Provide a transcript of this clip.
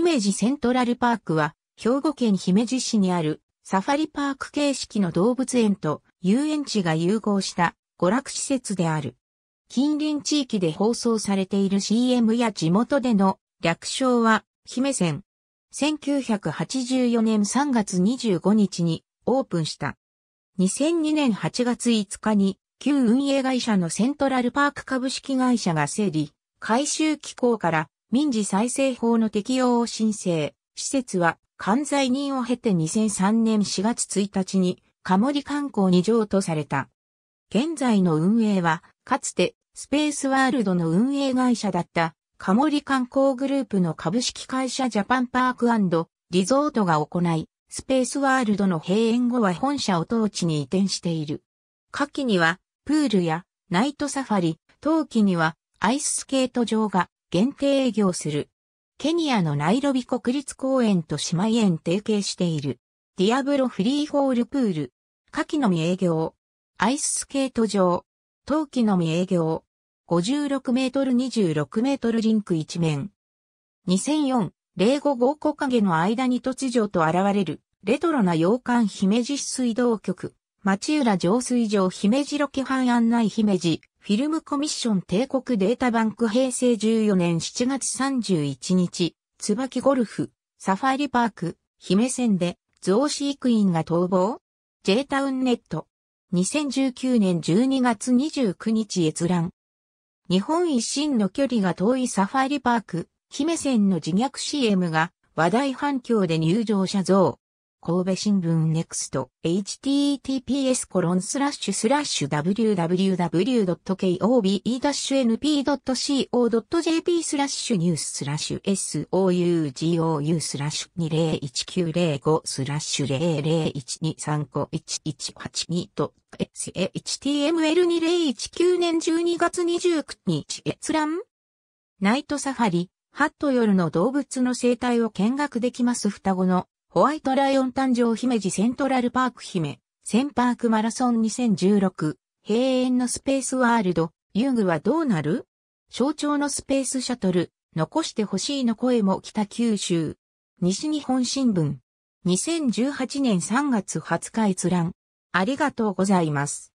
姫路セントラルパークは、兵庫県姫路市にあるサファリパーク形式の動物園と遊園地が融合した娯楽施設である。近隣地域で放送されている CM や地元での略称は、姫線。1984年3月25日にオープンした。2002年8月5日に旧運営会社のセントラルパーク株式会社が整理、改修機構から民事再生法の適用を申請。施設は、関在人を経て2003年4月1日に、カモリ観光に譲渡された。現在の運営は、かつて、スペースワールドの運営会社だった、カモリ観光グループの株式会社ジャパンパークリゾートが行い、スペースワールドの閉園後は本社を当地に移転している。夏季には、プールや、ナイトサファリ、冬季には、アイススケート場が、限定営業する。ケニアのナイロビ国立公園と姉妹園提携している。ディアブロフリーホールプール。夏季のみ営業。アイススケート場。冬季のみ営業。56メートル26メートルリンク一面。2004、0 5号木陰の間に突如と現れる、レトロな洋館姫路水道局、町浦浄水場姫路ロケハン案内姫路、フィルムコミッション帝国データバンク平成14年7月31日、椿ゴルフ、サファリパーク、姫線で、ゾウ飼育員が逃亡 ?J タウンネット。2019年12月29日閲覧。日本一新の距離が遠いサファリパーク、姫線の自虐 CM が話題反響で入場者増。神戸新聞 next。https www.kobe-np.co.jp スラッシュニューススラッシュ sougou スラッシュ201905スラッシュ001235118と html2019 年12月29日閲覧ナイトサファリハット夜の動物の生態を見学できます双子のホワイトライオン誕生姫路セントラルパーク姫、センパークマラソン2016、閉園のスペースワールド、遊具はどうなる象徴のスペースシャトル、残してほしいの声も北九州。西日本新聞。2018年3月20日閲覧。ありがとうございます。